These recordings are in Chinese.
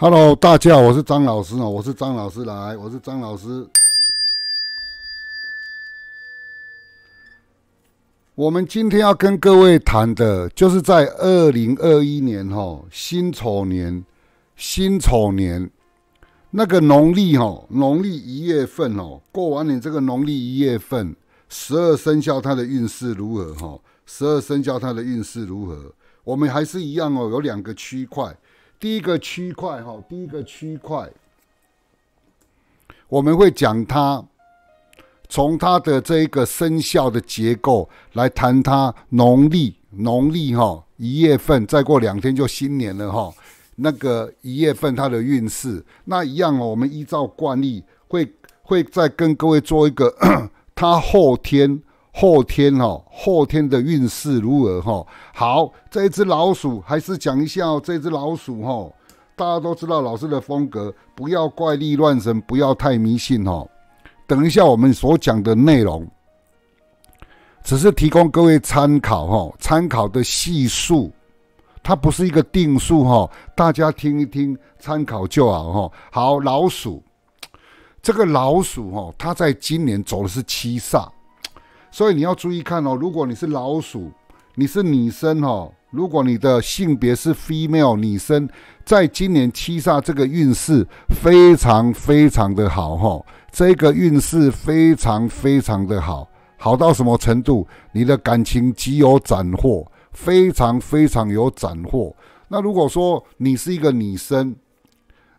Hello，大家好，我是张老师哦，我是张老师来，我是张老师。我们今天要跟各位谈的，就是在二零二一年哈，辛丑年，辛丑年那个农历哈，农历一月份哦，过完你这个农历一月份，十二生肖它的运势如何哈？十二生肖它的运势如何？我们还是一样哦，有两个区块。第一个区块，哈，第一个区块，我们会讲它，从它的这一个生肖的结构来谈它农历农历哈一月份，再过两天就新年了哈，那个一月份它的运势，那一样哦，我们依照惯例会会再跟各位做一个 它后天。后天哈，后天的运势如何哈？好，这一只老鼠还是讲一下哦。这只老鼠哈，大家都知道老师的风格，不要怪力乱神，不要太迷信哈。等一下我们所讲的内容只是提供各位参考哈，参考的系数它不是一个定数哈，大家听一听参考就好哈。好，老鼠，这个老鼠哈，它在今年走的是七煞。所以你要注意看哦，如果你是老鼠，你是女生哦，如果你的性别是 female，女生，在今年七煞这个运势非常非常的好哈，这个运势非常非常的好，好到什么程度？你的感情极有斩获，非常非常有斩获。那如果说你是一个女生，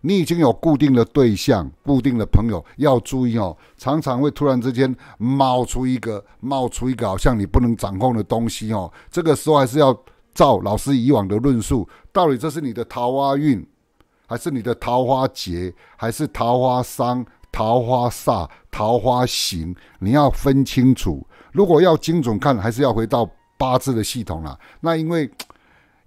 你已经有固定的对象、固定的朋友，要注意哦。常常会突然之间冒出一个、冒出一个，好像你不能掌控的东西哦。这个时候还是要照老师以往的论述，到底这是你的桃花运，还是你的桃花劫，还是桃花伤、桃花煞、桃花行？你要分清楚。如果要精准看，还是要回到八字的系统了。那因为。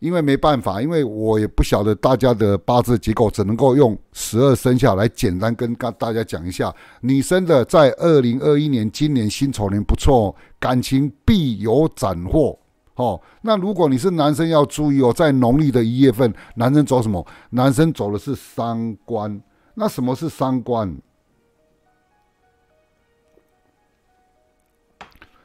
因为没办法，因为我也不晓得大家的八字结构，只能够用十二生肖来简单跟大大家讲一下。女生的在二零二一年，今年辛丑年不错，感情必有斩获。哦，那如果你是男生要注意哦，在农历的一月份，男生走什么？男生走的是三观。那什么是三观？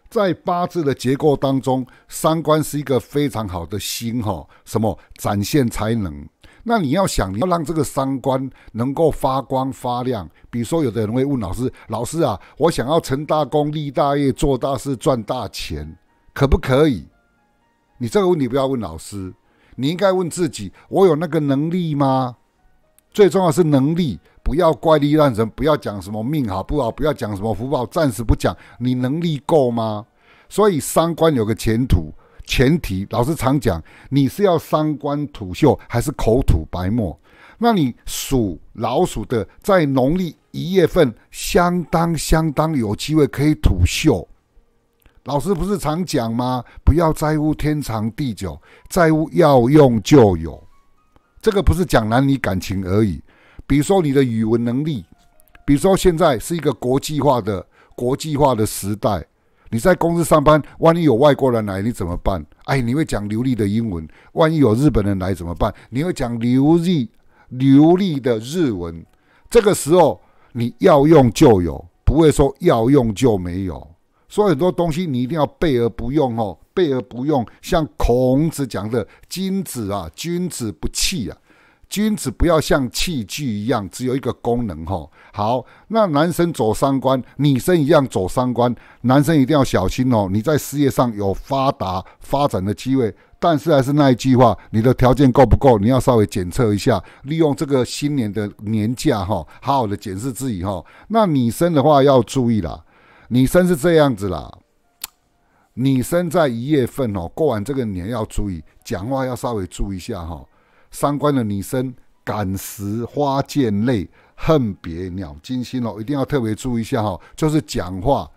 在八字的结构当中，三观是一个非常好的星哈，什么展现才能？那你要想，你要让这个三观能够发光发亮。比如说，有的人会问老师：“老师啊，我想要成大功、立大业、做大事、赚大钱，可不可以？”你这个问题不要问老师，你应该问自己：“我有那个能力吗？”最重要是能力，不要怪力乱神，不要讲什么命好不好，不要讲什么福报，暂时不讲。你能力够吗？所以三观有个前途前提，老师常讲，你是要三观吐秀，还是口吐白沫？那你属老鼠的，在农历一月份，相当相当有机会可以吐秀。老师不是常讲吗？不要在乎天长地久，在乎要用就有。这个不是讲男女感情而已，比如说你的语文能力，比如说现在是一个国际化的、国际化的时代，你在公司上班，万一有外国人来，你怎么办？哎，你会讲流利的英文，万一有日本人来怎么办？你会讲流利流利的日文，这个时候你要用就有，不会说要用就没有。所以很多东西你一定要备而不用哦，备而不用。像孔子讲的“君子啊，君子不器啊”，君子不要像器具一样，只有一个功能哦。好，那男生走三关，女生一样走三关。男生一定要小心哦，你在事业上有发达发展的机会，但是还是那一句话，你的条件够不够？你要稍微检测一下。利用这个新年的年假哈，好好的检视自己哈。那女生的话要注意了。女生是这样子啦，女生在一月份哦，过完这个年要注意讲话要稍微注意一下哈。三观的女生感时花溅泪，恨别鸟惊心哦，一定要特别注意一下哈。就是讲话，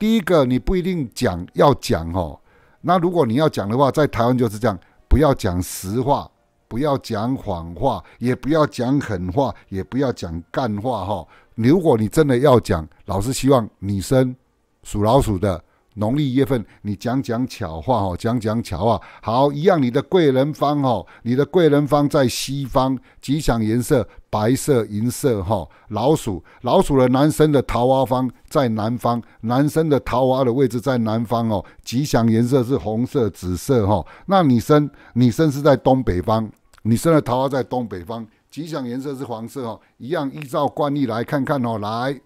第一个你不一定讲要讲哦，那如果你要讲的话，在台湾就是这样，不要讲实话。不要讲谎话，也不要讲狠话，也不要讲干话哈。如果你真的要讲，老师希望女生属老鼠的农历月份，你讲讲巧话哈，讲讲巧话。好，一样你的贵人方哦，你的贵人方在西方，吉祥颜色。白色、银色，哈，老鼠，老鼠的男生的桃花方在南方，男生的桃花的位置在南方哦，吉祥颜色是红色、紫色，哈。那女生，女生是在东北方，女生的桃花在东北方，吉祥颜色是黄色，哦。一样依照惯例来看看哦，来，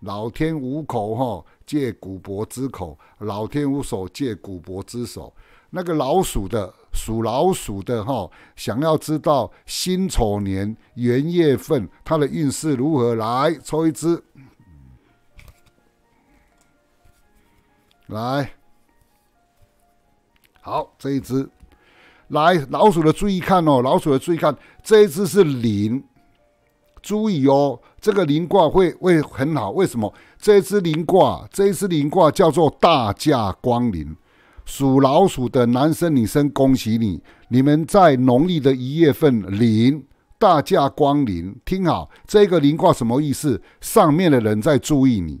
老天无口，哈，借古柏之口；老天无手，借古柏之手。那个老鼠的。属老鼠的哈，想要知道辛丑年元月份他的运势如何？来抽一支，来，好这一支，来老鼠的注意看哦，老鼠的注意看，这一支是零，注意哦，这个零卦会会很好，为什么？这一支零卦，这一支零卦叫做大驾光临。属老鼠的男生、女生，恭喜你！你们在农历的一月份，临大驾光临。听好，这个临卦什么意思？上面的人在注意你，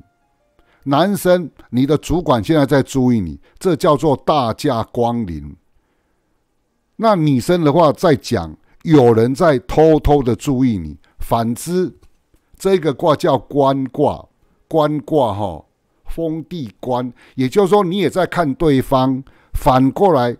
男生，你的主管现在在注意你，这叫做大驾光临。那女生的话，在讲有人在偷偷的注意你。反之，这个卦叫官卦，官卦哈。封地官，也就是说，你也在看对方。反过来，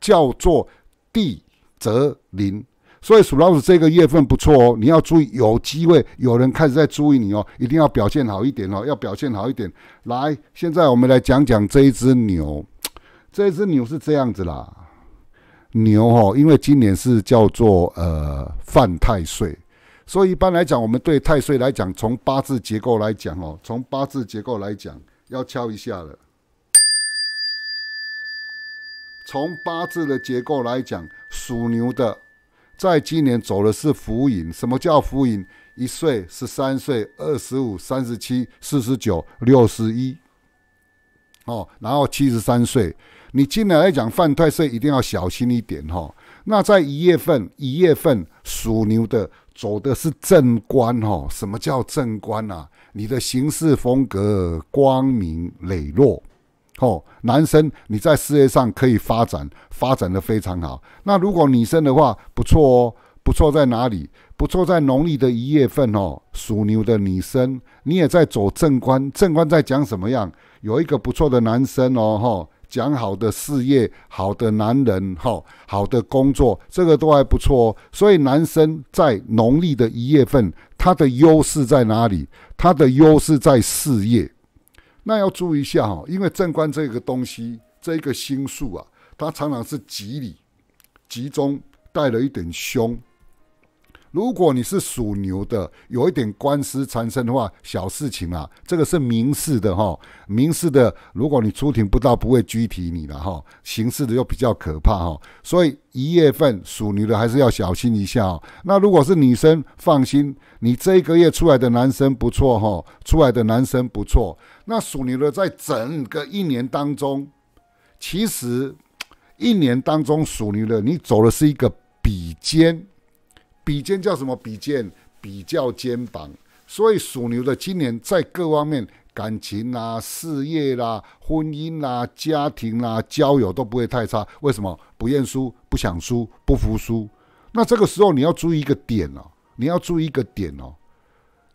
叫做地则灵。所以鼠老鼠这个月份不错哦，你要注意，有机会有人开始在注意你哦，一定要表现好一点哦，要表现好一点。来，现在我们来讲讲这一只牛，这一只牛是这样子啦。牛哦，因为今年是叫做呃犯太岁。所以一般来讲，我们对太岁来讲，从八字结构来讲哦，从八字结构来讲，要敲一下了。从八字的结构来讲，属牛的，在今年走的是福影。什么叫福影？一岁、十三岁、二十五、三十七、四十九、六十一，哦，然后七十三岁。你今年来讲犯太岁，一定要小心一点哈。那在一月份，一月份属牛的。走的是正官哦。什么叫正官啊？你的行事风格光明磊落，哦，男生你在事业上可以发展，发展的非常好。那如果女生的话，不错哦，不错在哪里？不错在农历的一月份哦，属牛的女生，你也在走正官，正官在讲什么样？有一个不错的男生哦，哈。讲好的事业，好的男人，哈，好的工作，这个都还不错。哦。所以男生在农历的一月份，他的优势在哪里？他的优势在事业。那要注意一下哈，因为正官这个东西，这个星宿啊，它常常是吉里，集中带了一点凶。如果你是属牛的，有一点官司缠身的话，小事情啊，这个是民事的哈，民事的。如果你出庭不到，不会拘提你的哈，刑事的又比较可怕哈。所以一月份属牛的还是要小心一下。那如果是女生，放心，你这一个月出来的男生不错哈，出来的男生不错。那属牛的在整个一年当中，其实一年当中属牛的，你走的是一个比肩。比肩叫什么？比肩比较肩膀，所以属牛的今年在各方面感情啦、事业啦、婚姻啦、家庭啦、交友都不会太差。为什么不认输？不想输？不服输？那这个时候你要注意一个点哦，你要注意一个点哦。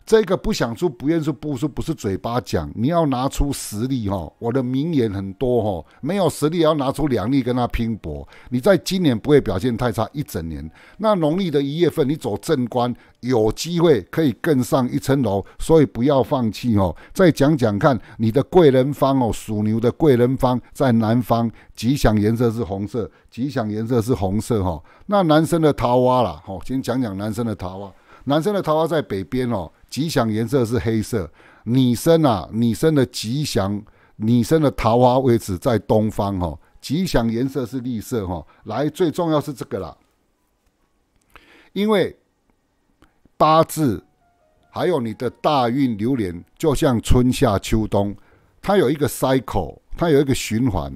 这个不想出，不愿出，不出不是嘴巴讲，你要拿出实力哈。我的名言很多哈，没有实力要拿出两力跟他拼搏。你在今年不会表现太差一整年。那农历的一月份你走正官，有机会可以更上一层楼，所以不要放弃哦。再讲讲看，你的贵人方哦，属牛的贵人方在南方，吉祥颜色是红色，吉祥颜色是红色哈。那男生的桃花啦，哦，先讲讲男生的桃花。男生的桃花在北边哦，吉祥颜色是黑色。女生啊，女生的吉祥，女生的桃花位置在东方哦，吉祥颜色是绿色哈。来，最重要是这个啦，因为八字还有你的大运流年，就像春夏秋冬，它有一个 cycle，它有一个循环。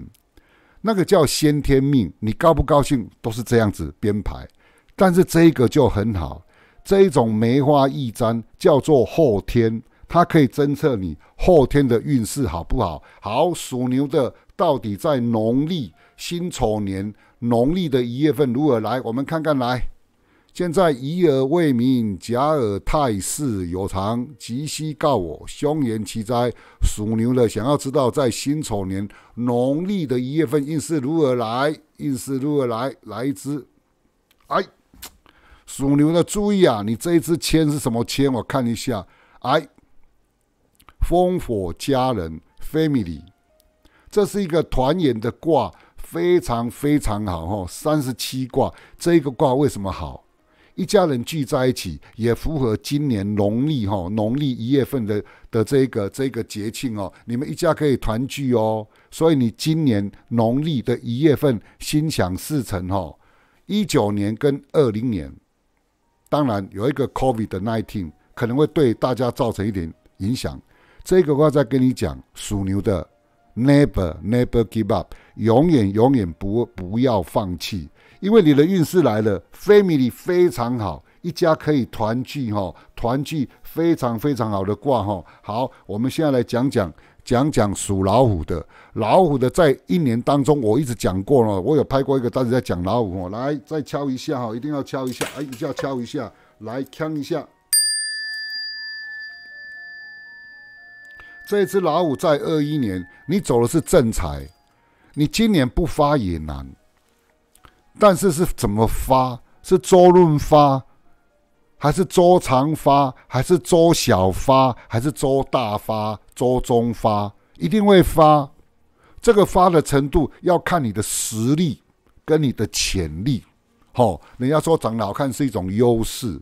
那个叫先天命，你高不高兴都是这样子编排。但是这一个就很好。这一种梅花易占叫做后天，它可以侦测你后天的运势好不好？好，属牛的到底在农历辛丑年农历的一月份如何来？我们看看来。现在乙而未明，假而太世有常，即夕告我凶言其灾。属牛的想要知道在辛丑年农历的一月份运势如何来？运势如何来？来一支，哎。属牛的注意啊！你这一次签是什么签？我看一下，哎，烽火家人 （Family），这是一个团圆的卦，非常非常好哈。三十七卦，这个卦为什么好？一家人聚在一起，也符合今年农历哈农历一月份的的这个这个节庆哦。你们一家可以团聚哦，所以你今年农历的一月份心想事成哈。一九年跟二零年。当然，有一个 COVID nineteen 可能会对大家造成一点影响。这个话再跟你讲，属牛的 never never give up，永远永远不不要放弃，因为你的运势来了，family 非常好，一家可以团聚哈，团聚非常非常好的卦哈。好，我们现在来讲讲。讲讲属老虎的，老虎的在一年当中，我一直讲过了，我有拍过一个，单子在讲老虎，哦，来再敲一下哈，一定要敲一下，哎，一下敲一下，来听一下。这只老虎在二一年，你走的是正财，你今年不发也难，但是是怎么发？是周润发。还是周长发，还是周小发，还是周大发、周中发，一定会发。这个发的程度要看你的实力跟你的潜力。吼，人家说长老看是一种优势，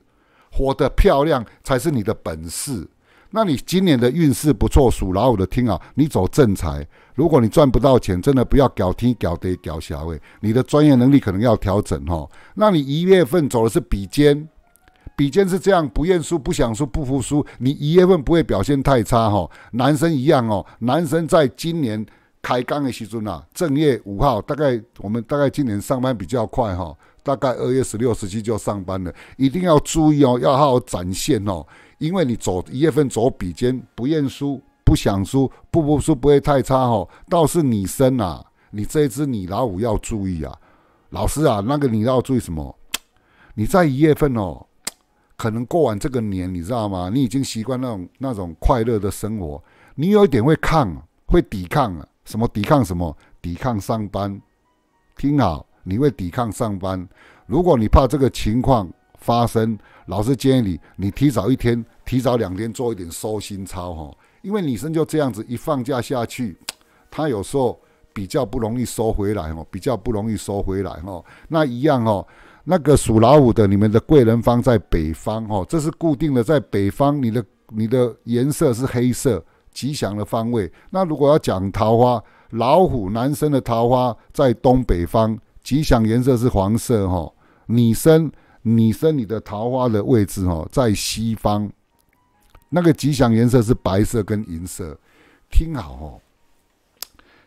活得漂亮才是你的本事。那你今年的运势不错，属老虎的听啊，你走正财。如果你赚不到钱，真的不要搞听、搞地搞下位，你的专业能力可能要调整。吼，那你一月份走的是比肩。比肩是这样，不认输，不想输，不服输。你一月份不会表现太差哈。男生一样哦，男生在今年开缸的时钟啊，正月五号，大概我们大概今年上班比较快哈，大概二月十六十七就上班了。一定要注意哦，要好好展现哦，因为你走一月份走比肩，不认输，不想输，不服输不会太差哈。倒是女生啊，你这只你老五要注意啊，老师啊，那个你要注意什么？你在一月份哦。可能过完这个年，你知道吗？你已经习惯那种那种快乐的生活，你有一点会抗，会抵抗啊？什么抵抗？什么抵抗？上班？听好，你会抵抗上班。如果你怕这个情况发生，老师建议你，你提早一天，提早两天做一点收心操哈。因为女生就这样子，一放假下去，她有时候比较不容易收回来哦，比较不容易收回来哦。那一样哦。那个属老虎的，你们的贵人方在北方，哦，这是固定的，在北方，你的你的颜色是黑色，吉祥的方位。那如果要讲桃花，老虎男生的桃花在东北方，吉祥颜色是黄色，哈。女生，女生你的桃花的位置，哦，在西方，那个吉祥颜色是白色跟银色。听好，哦，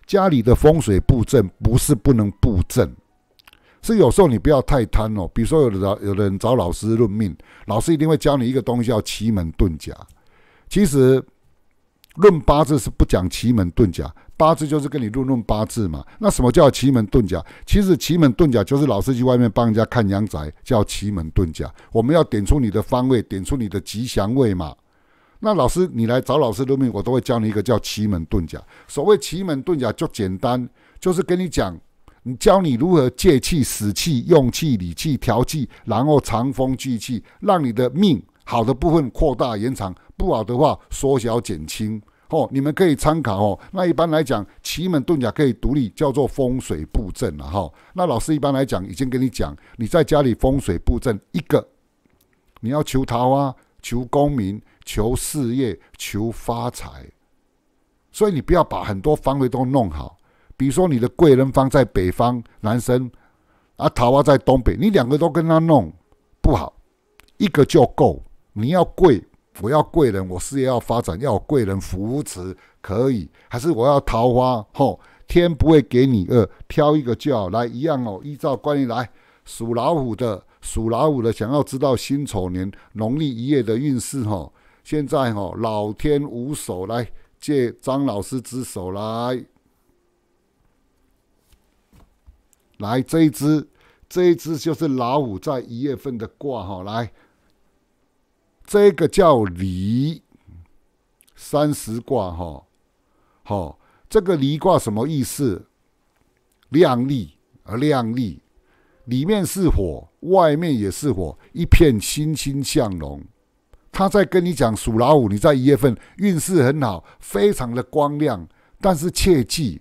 家里的风水布阵不是不能布阵。是有时候你不要太贪哦，比如说有的有人找老师论命，老师一定会教你一个东西叫奇门遁甲。其实论八字是不讲奇门遁甲，八字就是跟你论论八字嘛。那什么叫奇门遁甲？其实奇门遁甲就是老师去外面帮人家看阳宅叫奇门遁甲。我们要点出你的方位，点出你的吉祥位嘛。那老师你来找老师论命，我都会教你一个叫奇门遁甲。所谓奇门遁甲就简单，就是跟你讲。你教你如何借气、使气、用气、理气、调气，然后藏风聚气，让你的命好的部分扩大延长，不好的话缩小减轻。哦，你们可以参考哦。那一般来讲，奇门遁甲可以独立叫做风水布阵了哈。那老师一般来讲已经跟你讲，你在家里风水布阵一个，你要求桃花、求功名、求事业、求发财，所以你不要把很多方位都弄好。比如说，你的贵人方在北方，男生，啊，桃花在东北，你两个都跟他弄不好，一个就够。你要贵，我要贵人，我事业要发展，要有贵人扶持，可以；还是我要桃花？吼，天不会给你二，挑一个就好。来，一样哦，依照惯例来。属老虎的，属老虎的，想要知道辛丑年农历一夜的运势，吼，现在吼，老天无手，来借张老师之手来。来，这一只，这一只就是老虎在一月份的卦哈。来，这个叫离三十卦哈。好，这个离卦什么意思？亮丽啊亮丽，里面是火，外面也是火，一片欣欣向荣。他在跟你讲属老虎，你在一月份运势很好，非常的光亮，但是切记。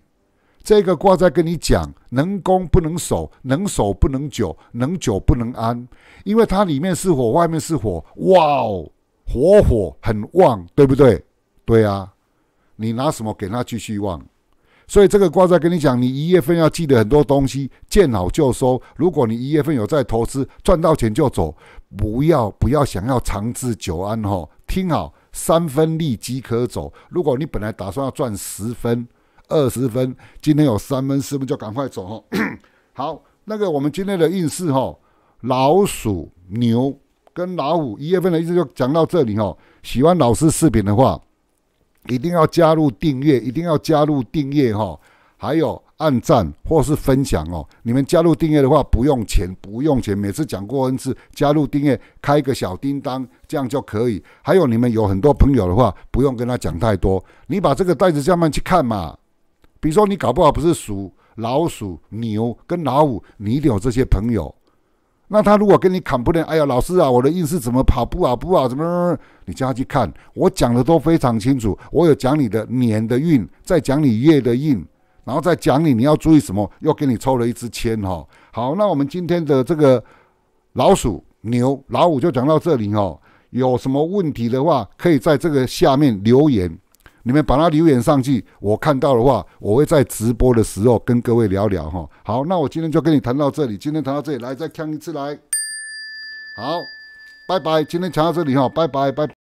这个卦在跟你讲，能攻不能守，能守不能久，能久不能安，因为它里面是火，外面是火，哇哦，火火很旺，对不对？对啊，你拿什么给它继续旺？所以这个卦在跟你讲，你一月份要记得很多东西，见好就收。如果你一月份有在投资，赚到钱就走，不要不要想要长治久安哦。听好，三分利即可走。如果你本来打算要赚十分，二十分，今天有三分四分就赶快走哦？好，那个我们今天的运势哈，老鼠牛跟老虎一月份的运势就讲到这里哈。喜欢老师视频的话，一定要加入订阅，一定要加入订阅哈。还有按赞或是分享哦。你们加入订阅的话，不用钱，不用钱，每次讲过 n 次，加入订阅开个小叮当，这样就可以。还有你们有很多朋友的话，不用跟他讲太多，你把这个袋子下面去看嘛。比如说，你搞不好不是鼠、老鼠、牛跟老虎，你有这些朋友，那他如果跟你砍不了，哎呀，老师啊，我的运势怎么跑步啊，不好，怎么？你叫他去看，我讲的都非常清楚，我有讲你的年的运，再讲你月的运，然后再讲你你要注意什么，又给你抽了一支签哈。好，那我们今天的这个老鼠、牛、老虎就讲到这里哈。有什么问题的话，可以在这个下面留言。你们把它留言上去，我看到的话，我会在直播的时候跟各位聊聊哈。好，那我今天就跟你谈到这里，今天谈到这里，来再看一次来。好，拜拜，今天谈到这里哈，拜拜拜。